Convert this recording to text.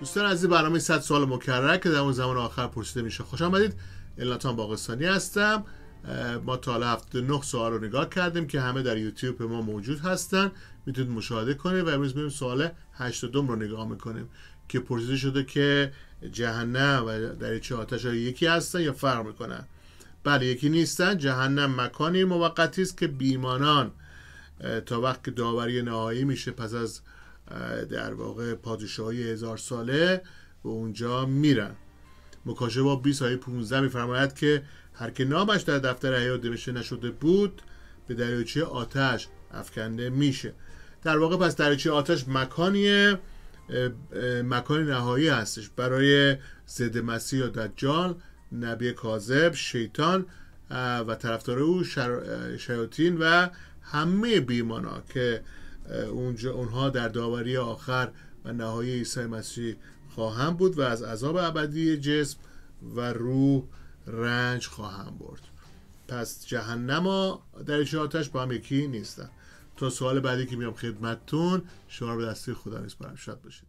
دوستان از این برنامه 100 سال مکرر که در اون زمان آخر پرسیده میشه خوش آمدید الناتان باقستانی هستم ما تا حالا 79 سوال رو نگاه کردیم که همه در یوتیوب ما موجود هستن میتونید مشاهده کنید و امروز بریم سوال 82 رو نگاه میکنیم که پرسیده شده که جهنم و دریچه آتش یکی هستن یا فرق میکنن بله یکی نیستن جهنم مکانی موقتی است که بیمانان تا وقت داوری نهایی میشه پس از در واقع پادشاهی هزار ساله به اونجا میرن مکاشفه با 20 های میفرماید که هر که نامش در دفتر حیات نوشته نشده بود به دریاچه آتش افکنده میشه در واقع پس دریاچه آتش مکانی مکان نهایی هستش برای ضد مسیح و دجال نبی کاذب شیطان و طرفدار او شیاطین و همه بیمانا که اونجا اونها در داوری آخر و نهایی عیسی مسیح خواهم بود و از عذاب ابدی جسم و روح رنج خواهم برد پس جهنم و در آتش با هم یکی نیستن تا سوال بعدی که میام خدمتتون شما به دستی خدا نیست برم باشید